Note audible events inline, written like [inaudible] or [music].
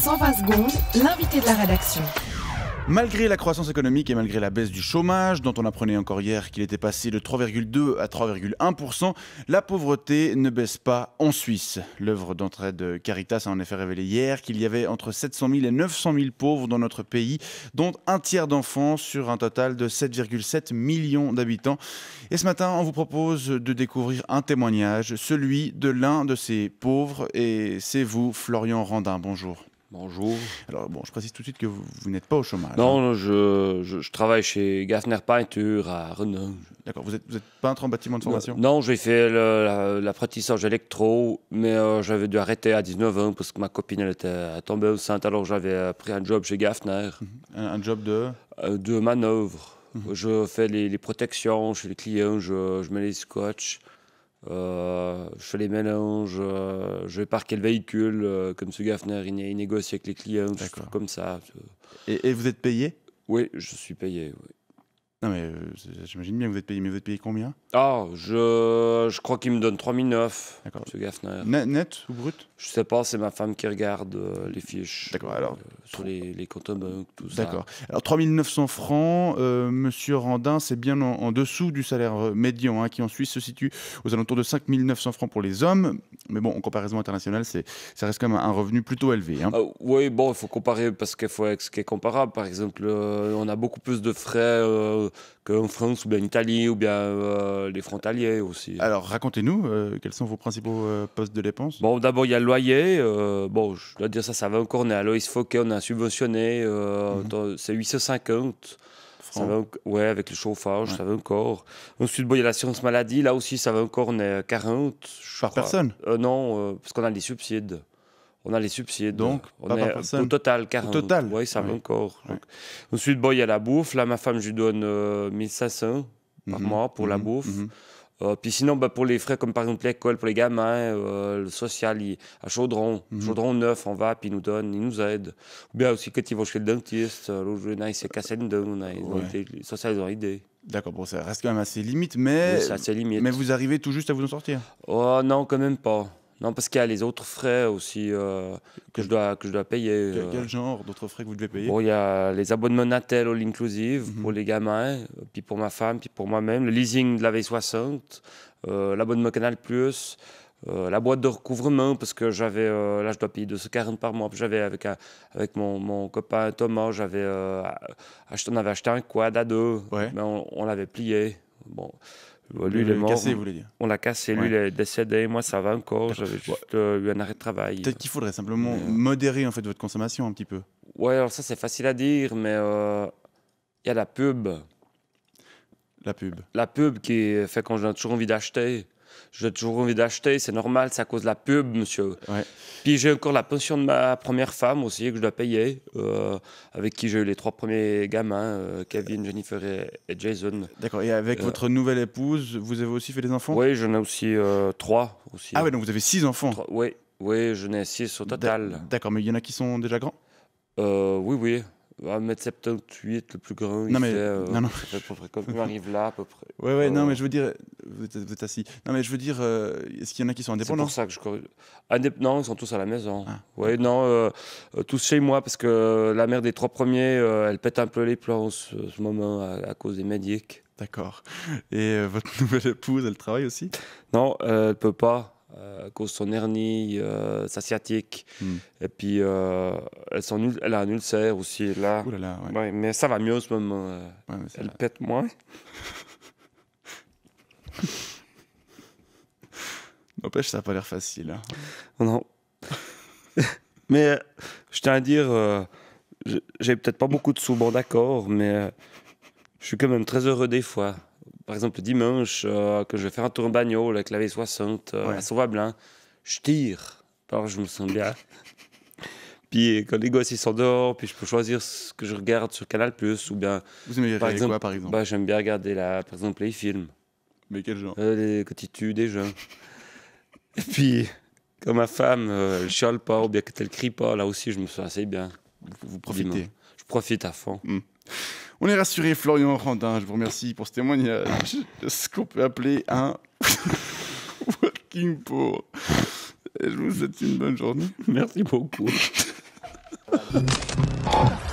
120 secondes, l'invité de la rédaction. Malgré la croissance économique et malgré la baisse du chômage, dont on apprenait encore hier qu'il était passé de 3,2 à 3,1%, la pauvreté ne baisse pas en Suisse. L'œuvre d'entraide Caritas a en effet révélé hier qu'il y avait entre 700 000 et 900 000 pauvres dans notre pays, dont un tiers d'enfants sur un total de 7,7 millions d'habitants. Et ce matin, on vous propose de découvrir un témoignage, celui de l'un de ces pauvres, et c'est vous, Florian Randin. Bonjour. Bonjour. Alors, bon, je précise tout de suite que vous, n'êtes pas au chômage. Non, hein. je, travaille chez Gaffner Peinture à Renan. D'accord. Vous êtes, peintre en bâtiment de formation Non, j'ai fait l'apprentissage électro, mais euh, j'avais dû arrêter à 19 ans parce que ma copine elle était euh, tombée au enceinte. Alors, j'avais euh, pris un job chez Gaffner. Mhm. un, job de De manœuvre. Mhm. Je fais les, protections chez les clients, je, je mets les scotch. Euh, je fais les mélanges, euh, je vais par le véhicule, euh, comme ce Gaffner, il, il, négocie avec les clients, comme ça. Et, et, vous êtes payé Oui, je suis payé. Oui. Non, mais euh, j'imagine bien que vous êtes payé. Mais vous êtes payé combien Ah, je, je crois qu'il me donne 3009. D'accord. Monsieur Gaffner. Net, ou brut Je sais pas, c'est ma femme qui regarde euh, les fiches. D'accord, alors. Euh, sur les, les comptes tout ça. D'accord. Alors 3900 francs, monsieur Randin, c'est bien en, dessous du salaire médian hein, qui en Suisse se situe aux alentours de 5900 francs pour les hommes. Mais bon, en comparaison internationale, c'est, ça reste quand même un revenu plutôt élevé. Hein. Ah, oui, bon, il faut comparer parce qu'il faut ce qui est comparable. Par exemple, on a beaucoup plus de frais euh, qu'en France, ou bien en Italie, ou bien euh, les frontaliers aussi. Alors racontez-nous, euh, quels sont vos principaux postes de dépenses Bon, d'abord, il y a le loyer. bon, je dois dire ça, ça va encore. On est à Loïs Fauquet, on a subventionné, mhm. c'est 850. Ça va, ouais, avec le chauffage, ça va encore. Ensuite, bon, il y a l'assurance maladie, là aussi, ça va encore, on est à 40. Par personne Non, parce qu'on a des subsides on a les subsides. Donc, on a Au total, 40. total. Oui, ça va encore. Ensuite, bon, il y a la bouffe. Là, ma femme, je lui donne 1500 euh, par mhm. mois pour la mhm. bouffe. Mhm. Euh, puis sinon, bah, pour les frais, comme par exemple l'école, pour les gamins, euh, le social, à Chaudron, Chaudron neuf, on va, puis ils nous donnent, ils nous aident. Ou bien aussi quand ils vont chez le dentiste, l'autre jour, il s'est cassé une dent, on a, ils ont été, le social, ils ont aidé. D'accord, bon, ça reste quand même assez limite, mais, limite. mais vous arrivez tout juste à vous en sortir Oh non, quand même pas. Non, parce qu'il y a les autres frais aussi euh, que, je dois, que je dois payer. Quel, euh. genre d'autres frais que vous devez payer Bon, il y a les abonnements Natel all inclusive mhm. pour les gamins, puis pour ma femme, puis pour moi-même, le leasing de la V60, euh, l'abonnement Canal+, Plus, la boîte de recouvrement, parce que j'avais, là je dois payer 240 par mois. J'avais avec, avec mon, mon, copain Thomas, j'avais, acheté, on avait acheté un quad à deux, mais on l'avait plié. Bon, lui, il est mort. Cassé, vous dire. On l'a cassé, lui, il est décédé. Moi, ça va encore. J'avais juste euh, eu un arrêt de travail. Peut-être qu'il faudrait simplement euh, modérer en fait votre consommation un petit peu. Ouais, alors ça, c'est facile à dire, mais euh, il y a la pub. La pub. La pub qui fait qu'on a toujours envie d'acheter. J'ai toujours envie d'acheter, c'est normal, c'est à cause de la pub, monsieur. Puis j'ai encore la pension de ma première femme aussi que je dois payer, euh, avec qui j'ai eu les trois premiers gamins, euh, Kevin, Jennifer et, Jason. D'accord, et avec euh, votre nouvelle épouse, vous avez aussi fait des enfants Oui, j'en ai aussi trois. Aussi, ah oui, donc vous avez six enfants Oui, oui, j'en ai six au total. D'accord, mais il y en a qui sont déjà grands Oui, oui. 1m78, ah, le plus grand. Non, mais. Euh, non, il arrive là, à peu près. [laughs] Ouais, ouais, non, euh, mais je veux dire. Vous êtes, assis. Non, mais je veux dire, euh, est-ce qu'il y en a qui sont indépendants C'est pour ça que je. Indép... Non, ils sont tous à la maison. Oui, ah, Ouais, non, tous chez moi, parce que la mère des trois premiers, elle pète un peu les plans en ce, moment à, cause des médics. D'accord. Et votre [laughs] nouvelle épouse, elle travaille aussi Non, elle peut pas. Euh, à cause de son hernie euh, sciatique. Hmm. Et puis, euh, elle, a un ulcère aussi. Là. mais ça va mieux en ce moment. elle pète moins. [laughs] N'empêche, ça n'a pas l'air facile. Hein. Non. [laughs] mais je tiens à dire, j'ai peut-être pas beaucoup de sous, bon d'accord, mais je suis quand même très heureux des fois par exemple, dimanche, quand euh, que je vais faire un tour en bagnole avec la V60, euh, ouais. à je tire. Alors, je me sens bien. [laughs] puis quand les gosses ils s'endorment, puis je peux choisir ce que je regarde sur Canal Plus ou bien. Vous aimez par exemple, quoi, par exemple bah, J'aime bien regarder la, par exemple les films. Mais quel genre euh, Les quand ils tuent des [laughs] Et puis quand ma femme euh, elle chiale pas ou bien qu'elle crie pas, là aussi je me sens assez bien. Vous, profitez. Je profite à fond. Hmm. On est rassuré, Florian Randin. Je vous remercie pour ce témoignage. Ce qu'on peut appeler un [laughs] working pour. Je vous souhaite une bonne journée. Merci beaucoup. [laughs]